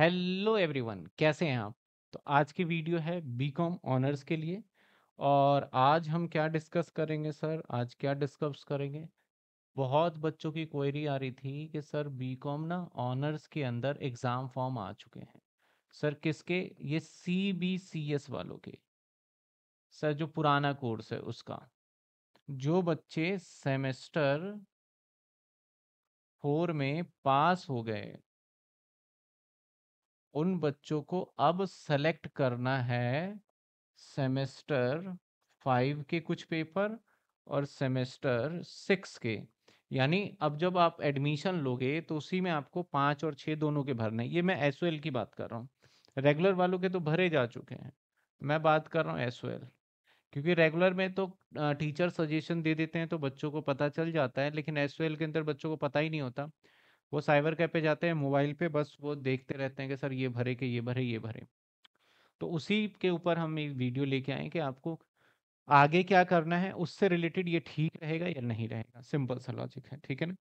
hello everyone कैसे हैं आप तो आज की वीडियो है बीकॉम ऑनर्स के लिए और आज हम क्या डिस्कस करेंगे सर आज क्या डिस्कस करेंगे बहुत बच्चों की क्वेरी आ रही थी कि सर बीकॉम ना ऑनर्स के अंदर एग्ज़ाम फॉर्म आ चुके हैं सर किसके ये सी बी सी एस वालों के सर जो पुराना कोर्स है उसका जो बच्चे सेमेस्टर फोर में पास हो गए उन बच्चों को अब सेलेक्ट करना है सेमेस्टर फाइव के कुछ पेपर और सेमेस्टर सिक्स के यानी अब जब आप एडमिशन लोगे तो उसी में आपको पाँच और छः दोनों के भरने ये मैं एस की बात कर रहा हूँ रेगुलर वालों के तो भरे जा चुके हैं मैं बात कर रहा हूँ एस क्योंकि रेगुलर में तो टीचर सजेशन दे देते हैं तो बच्चों को पता चल जाता है लेकिन एस के अंदर बच्चों को पता ही नहीं होता वो साइबर कैफ़े जाते हैं मोबाइल पे बस वो देखते रहते हैं कि सर ये भरे के ये भरे ये भरे तो उसी के ऊपर हम एक वीडियो लेके आए कि आपको आगे क्या करना है उससे रिलेटेड ये ठीक रहेगा या नहीं रहेगा सिंपल सा लॉजिक है ठीक है ना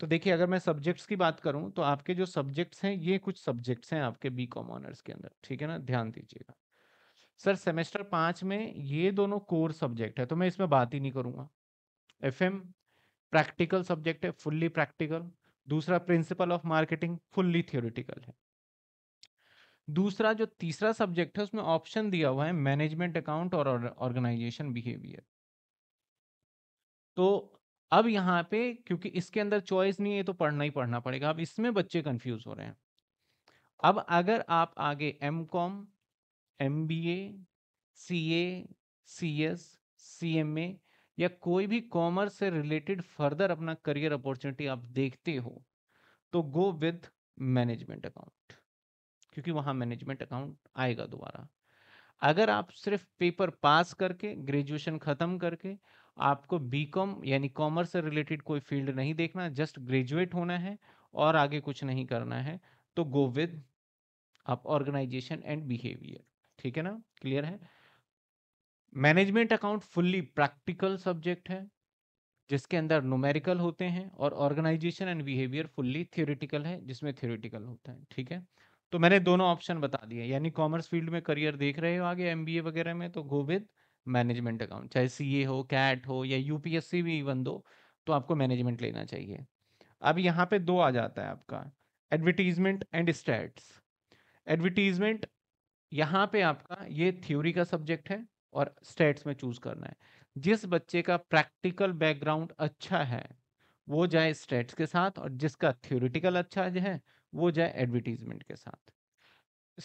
तो देखिए अगर मैं सब्जेक्ट्स की बात करूं तो आपके जो सब्जेक्ट्स हैं ये कुछ सब्जेक्ट्स हैं आपके बी कॉम ऑनर्स के अंदर ठीक है ना ध्यान दीजिएगा सर सेमेस्टर पाँच में ये दोनों कोर सब्जेक्ट है तो मैं इसमें बात ही नहीं करूँगा एफ प्रैक्टिकल सब्जेक्ट है फुल्ली प्रैक्टिकल दूसरा principle of marketing fully theoretical है दूसरा जो तीसरा सब्जेक्ट है उसमें ऑप्शन दिया हुआ है मैनेजमेंट अकाउंट और ऑर्गेनाइजेशन बिहेवियर तो अब यहाँ पे क्योंकि इसके अंदर चॉइस नहीं है तो पढ़ना ही पढ़ना पड़ेगा अब इसमें बच्चे कंफ्यूज हो रहे हैं अब अगर आप आगे M com M B A C A C S C M A या कोई भी कॉमर्स से रिलेटेड फर्दर अपना करियर अपॉर्चुनिटी आप देखते हो तो गो विद मैनेजमेंट अकाउंट क्योंकि वहां मैनेजमेंट अकाउंट आएगा दोबारा अगर आप सिर्फ पेपर पास करके ग्रेजुएशन खत्म करके आपको बीकॉम यानी कॉमर्स से रिलेटेड कोई फील्ड नहीं देखना जस्ट ग्रेजुएट होना है और आगे कुछ नहीं करना है तो गो विद आप ऑर्गेनाइजेशन एंड बिहेवियर ठीक है ना क्लियर है management account fully practical subject है जिसके अंदर नोमेरिकल होते हैं और organisation and behaviour fully theoretical है जिसमें थियोरिटिकल होता है ठीक है तो मैंने दोनों ऑप्शन बता दिए यानी कॉमर्स फील्ड में करियर देख रहे हो आगे एम वगैरह में तो गो विद मैनेजमेंट अकाउंट चाहे सी हो कैट हो या यूपीएससी भी इवन दो तो आपको मैनेजमेंट लेना चाहिए अब यहाँ पे दो आ जाता है आपका एडवर्टीजमेंट एंड स्टैट्स एडवर्टीजमेंट यहाँ पे आपका ये थ्योरी का सब्जेक्ट है और स्टेट्स में चूज करना है जिस बच्चे का प्रैक्टिकल बैकग्राउंड अच्छा है वो जाए स्टेट्स के साथ और जिसका थ्योरिटिकल अच्छा है वो जाए एडवर्टीजमेंट के साथ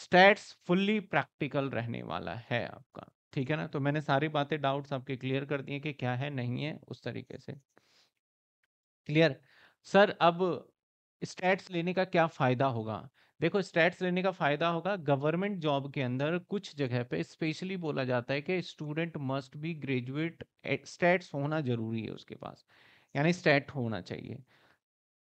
स्टेट्स फुल्ली प्रैक्टिकल रहने वाला है आपका ठीक है ना तो मैंने सारी बातें डाउट्स आपके क्लियर कर दिए कि क्या है नहीं है उस तरीके से क्लियर सर अब स्टेट्स लेने का क्या फायदा होगा देखो स्टैट्स लेने का फायदा होगा गवर्नमेंट जॉब के अंदर कुछ जगह पे स्पेशली बोला जाता है कि student must be graduate stats होना जरूरी है उसके पास यानी स्टैट होना चाहिए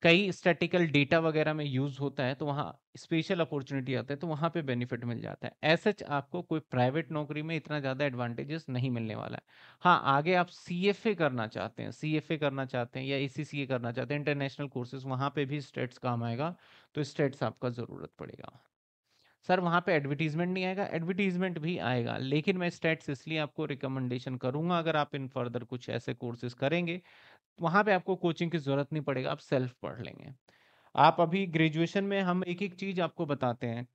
कई स्टैटिकल डेटा वगैरह में यूज होता है तो वहाँ स्पेशल अपॉर्चुनिटी आता है तो वहाँ पे बेनिफिट मिल जाता है एज आपको कोई प्राइवेट नौकरी में इतना ज़्यादा एडवांटेजेस नहीं मिलने वाला है हाँ आगे आप सी करना चाहते हैं सी करना चाहते हैं या ए करना चाहते हैं इंटरनेशनल कोर्सेज वहाँ पे भी स्टेट्स काम आएगा तो स्टेट्स आपका ज़रूरत पड़ेगा सर वहाँ पे एडवर्टीजमेंट नहीं आएगा एडवर्टीजमेंट भी आएगा लेकिन मैं स्टेट्स इसलिए आपको रिकमेंडेशन करूँगा अगर आप इन फर्दर कुछ ऐसे कोर्सेज करेंगे वहाँ पे आपको कोचिंग की ज़रूरत नहीं पड़ेगा आप सेल्फ पढ़ लेंगे आप अभी ग्रेजुएशन में हम एक एक चीज़ आपको बताते हैं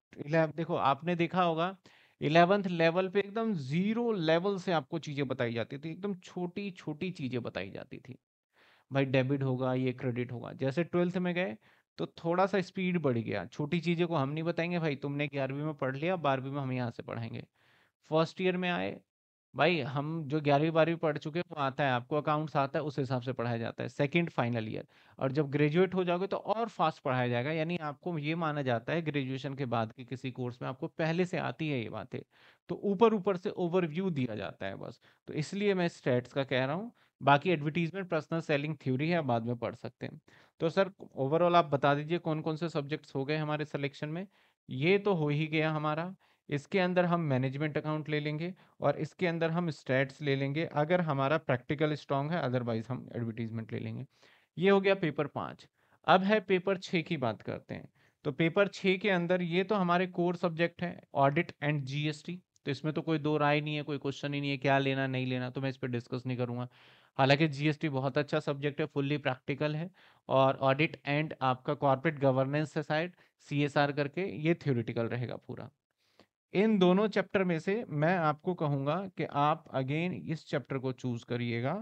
देखो आपने देखा होगा इलेवेंथ लेवल पे एकदम ज़ीरो लेवल से आपको चीज़ें बताई जाती थी एकदम छोटी छोटी चीज़ें बताई जाती थी भाई डेबिट होगा ये क्रेडिट होगा जैसे ट्वेल्थ में गए तो थोड़ा सा स्पीड बढ़ गया छोटी चीज़ें को हम नहीं बताएंगे भाई तुमने ग्यारहवीं में पढ़ लिया बारहवीं में हम यहाँ से पढ़ाएंगे फर्स्ट ईयर में आए भाई हम जो ग्यारहवीं बारहवीं पढ़ चुके हैं वो आता है आपको अकाउंट्स आता है उस हिसाब से पढ़ाया जाता है सेकंड फाइनल ईयर और जब ग्रेजुएट हो जाओगे तो और फास्ट पढ़ाया जाएगा यानी आपको ये माना जाता है ग्रेजुएशन के बाद के किसी कोर्स में आपको पहले से आती है ये बातें तो ऊपर ऊपर से ओवरव्यू दिया जाता है बस तो इसलिए मैं स्टेट्स का कह रहा हूँ बाकी एडवर्टीजमेंट पर्सनल सेलिंग थ्योरी है बाद में पढ़ सकते हैं तो सर ओवरऑल आप बता दीजिए कौन कौन से सब्जेक्ट्स हो गए हमारे सिलेक्शन में ये तो हो ही गया हमारा इसके अंदर हम मैनेजमेंट अकाउंट ले लेंगे और इसके अंदर हम स्टैट्स ले लेंगे अगर हमारा प्रैक्टिकल स्ट्रांग है अदरवाइज हम एडवर्टीजमेंट ले लेंगे ये हो गया पेपर पाँच अब है पेपर छः की बात करते हैं तो पेपर छः के अंदर ये तो हमारे कोर सब्जेक्ट है ऑडिट एंड जीएसटी तो इसमें तो कोई दो राय नहीं है कोई क्वेश्चन ही नहीं है क्या लेना नहीं लेना तो मैं इस पर डिस्कस नहीं करूँगा हालांकि जीएसटी बहुत अच्छा सब्जेक्ट है फुल्ली प्रैक्टिकल है और ऑडिट एंड आपका कॉर्पोरेट गवर्नेंस है साइड सी करके ये थ्योरिटिकल रहेगा पूरा इन दोनों चैप्टर में से मैं आपको कहूंगा कि आप अगेन इस चैप्टर को चूज करिएगा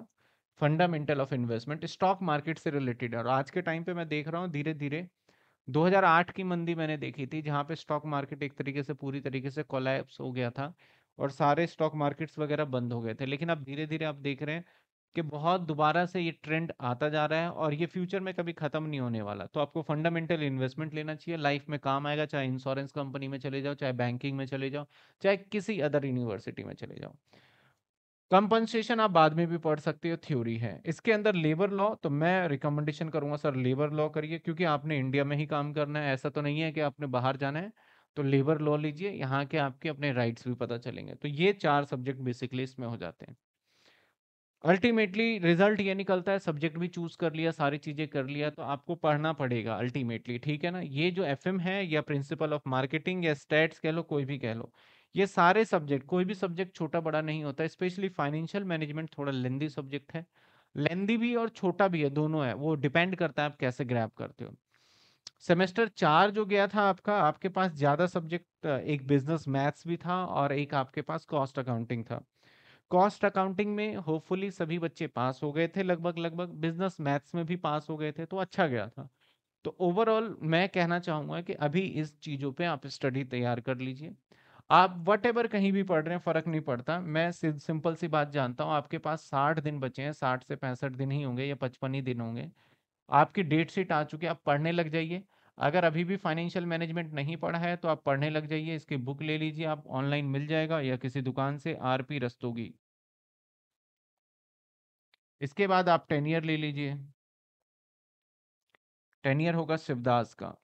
fundamental of investment stock market से रिलेटेड और आज के टाइम पे मैं देख रहा हूँ धीरे धीरे 2008 की मंदी मैंने देखी थी जहाँ पे स्टॉक मार्केट एक तरीके से पूरी तरीके से कोलैप्स हो गया था और सारे स्टॉक मार्केट्स वगैरह बंद हो गए थे लेकिन अब धीरे धीरे आप देख रहे हैं कि बहुत दोबारा से ये ट्रेंड आता जा रहा है और ये फ्यूचर में कभी खत्म नहीं होने वाला तो आपको फंडामेंटल इन्वेस्टमेंट लेना चाहिए लाइफ में काम आएगा चाहे इंश्योरेंस कंपनी में चले जाओ चाहे बैंकिंग में चले जाओ चाहे किसी अदर यूनिवर्सिटी में चले जाओ कंपनसेशन आप बाद में भी पढ़ सकते हो थ्योरी है इसके अंदर लेबर लॉ तो मैं रिकमेंडेशन करूंगा सर लेबर लॉ करिए क्योंकि आपने इंडिया में ही काम करना है ऐसा तो नहीं है कि आपने बाहर जाना है तो लेबर लॉ लीजिए यहाँ के आपके अपने राइट्स भी पता चलेंगे तो ये चार सब्जेक्ट बेसिकली इसमें हो जाते हैं अल्टीमेटली रिजल्ट ये निकलता है सब्जेक्ट भी चूज कर लिया सारी चीजें कर लिया तो आपको पढ़ना पड़ेगा अल्टीमेटली ठीक है ना ये जो एफ है या प्रिंसिपल ऑफ मार्केटिंग या स्टेट्स कह लो कोई भी कह लो ये सारे सब्जेक्ट कोई भी सब्जेक्ट छोटा बड़ा नहीं होता स्पेशली फाइनेंशियल मैनेजमेंट थोड़ा लेंदी सब्जेक्ट है लेंदी भी और छोटा भी है दोनों है वो डिपेंड करता है आप कैसे ग्रैप करते हो सेमेस्टर चार जो गया था आपका आपके पास ज़्यादा सब्जेक्ट एक बिजनेस मैथ्स भी था और एक आपके पास कॉस्ट अकाउंटिंग था कॉस्ट अकाउंटिंग में होपफुली सभी बच्चे पास हो गए थे लगभग लगभग बिजनेस मैथ्स में भी पास हो गए थे तो अच्छा गया था तो ओवरऑल मैं कहना चाहूँगा कि अभी इस चीज़ों पे आप स्टडी तैयार कर लीजिए आप वट एवर कहीं भी पढ़ रहे हैं फ़र्क नहीं पड़ता मैं सिंपल सी बात जानता हूँ आपके पास साठ दिन बचे हैं साठ से पैंसठ दिन ही होंगे या पचपन ही दिन होंगे आपकी डेट शीट आ चुकी है आप पढ़ने लग जाइए अगर अभी भी फाइनेंशियल मैनेजमेंट नहीं पढ़ा है तो आप पढ़ने लग जाइए इसकी बुक ले लीजिए आप ऑनलाइन मिल जाएगा या किसी दुकान से आर पी रस्तोगी इसके बाद आप टेन ईयर ले लीजिए टेन ईयर होगा शिवदास का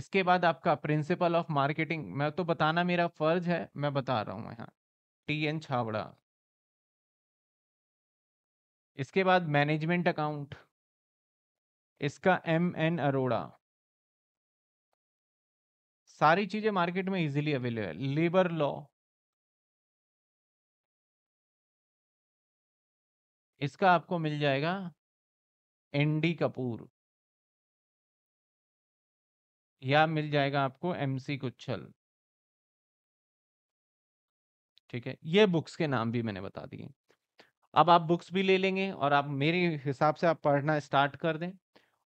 इसके बाद आपका प्रिंसिपल ऑफ मार्केटिंग मैं तो बताना मेरा फर्ज है मैं बता रहा हूँ यहाँ टी एन छावड़ा इसके बाद मैनेजमेंट अकाउंट इसका एम एन अरोड़ा सारी चीज़ें मार्केट में इजीली अवेलेबल लेबर लॉ इसका आपको मिल जाएगा एन डी कपूर या मिल जाएगा आपको एम सी कुच्छल ठीक है ये बुक्स के नाम भी मैंने बता दिए अब आप बुक्स भी ले लेंगे और आप मेरे हिसाब से आप पढ़ना स्टार्ट कर दें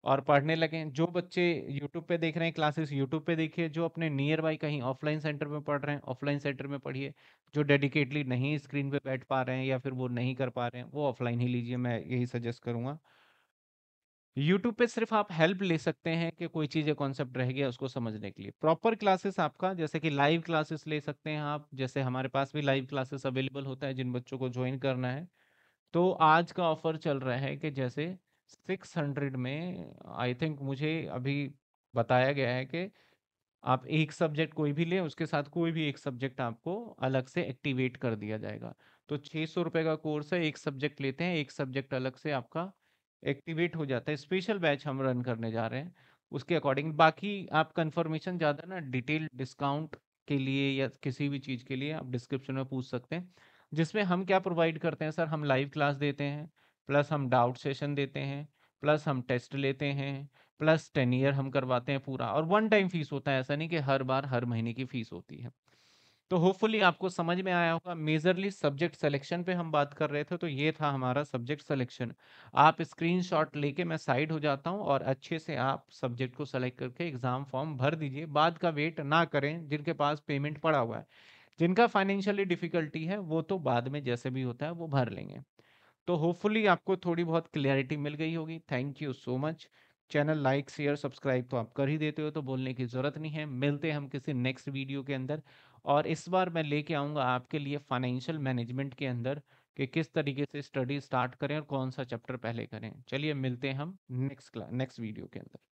और पढ़ने लगे जो बच्चे यूट्यूब पे देख रहे हैं क्लासेस यूट्यूब पे देखिए जो अपने नियर बाई कहीं ऑफलाइन सेंटर में पढ़ रहे हैं ऑफलाइन सेंटर में पढ़िए जो डेडिकेटली नहीं स्क्रीन पे बैठ पा रहे हैं या फिर वो नहीं कर पा रहे हैं वो ऑफलाइन ही लीजिए मैं यही सजेस्ट करूँगा यूट्यूब पे सिर्फ आप हेल्प ले सकते हैं कि कोई चीज़ या कॉन्सेप्ट रह गया उसको समझने के लिए प्रॉपर क्लासेस आपका जैसे कि लाइव क्लासेस ले सकते हैं आप जैसे हमारे पास भी लाइव क्लासेस अवेलेबल होता है जिन बच्चों को ज्वाइन करना है तो आज का ऑफर चल रहा है कि जैसे सिक्स हंड्रेड में आई थिंक मुझे अभी बताया गया है कि आप एक सब्जेक्ट कोई भी लें उसके साथ कोई भी एक सब्जेक्ट आपको अलग से एक्टिवेट कर दिया जाएगा तो छः सौ रुपये का कोर्स है एक सब्जेक्ट लेते हैं एक सब्जेक्ट अलग से आपका एक्टिवेट हो जाता है स्पेशल बैच हम रन करने जा रहे हैं उसके अकॉर्डिंग बाकी आप कंफर्मेशन ज़्यादा ना डिटेल डिस्काउंट के लिए या किसी भी चीज़ के लिए आप डिस्क्रिप्शन में पूछ सकते हैं जिसमें हम क्या प्रोवाइड करते हैं सर हम लाइव क्लास देते हैं प्लस हम डाउट सेशन देते हैं प्लस हम टेस्ट लेते हैं प्लस टेन ईयर हम करवाते हैं पूरा और वन टाइम फीस होता है ऐसा नहीं कि हर बार हर महीने की फीस होती है तो होपफुली आपको समझ में आया होगा मेजरली सब्जेक्ट सिलेक्शन पे हम बात कर रहे थे तो ये था हमारा सब्जेक्ट सिलेक्शन आप स्क्रीनशॉट लेके मैं साइड हो जाता हूँ और अच्छे से आप सब्जेक्ट को सेलेक्ट करके एग्जाम फॉर्म भर दीजिए बाद का वेट ना करें जिनके पास पेमेंट पड़ा हुआ है जिनका फाइनेंशियली डिफिकल्टी है वो तो बाद में जैसे भी होता है वो भर लेंगे तो होपफुली आपको थोड़ी बहुत क्लियरिटी मिल गई होगी thank you so much channel like share subscribe तो आप कर ही देते हो तो बोलने की ज़रूरत नहीं है मिलते हैं हम किसी नेक्स्ट वीडियो के अंदर और इस बार मैं लेके आऊँगा आपके लिए फाइनेंशियल मैनेजमेंट के अंदर कि किस तरीके से स्टडी स्टार्ट करें और कौन सा चैप्टर पहले करें चलिए मिलते हैं हम नेक्स्ट क्लास नेक्स्ट वीडियो के अंदर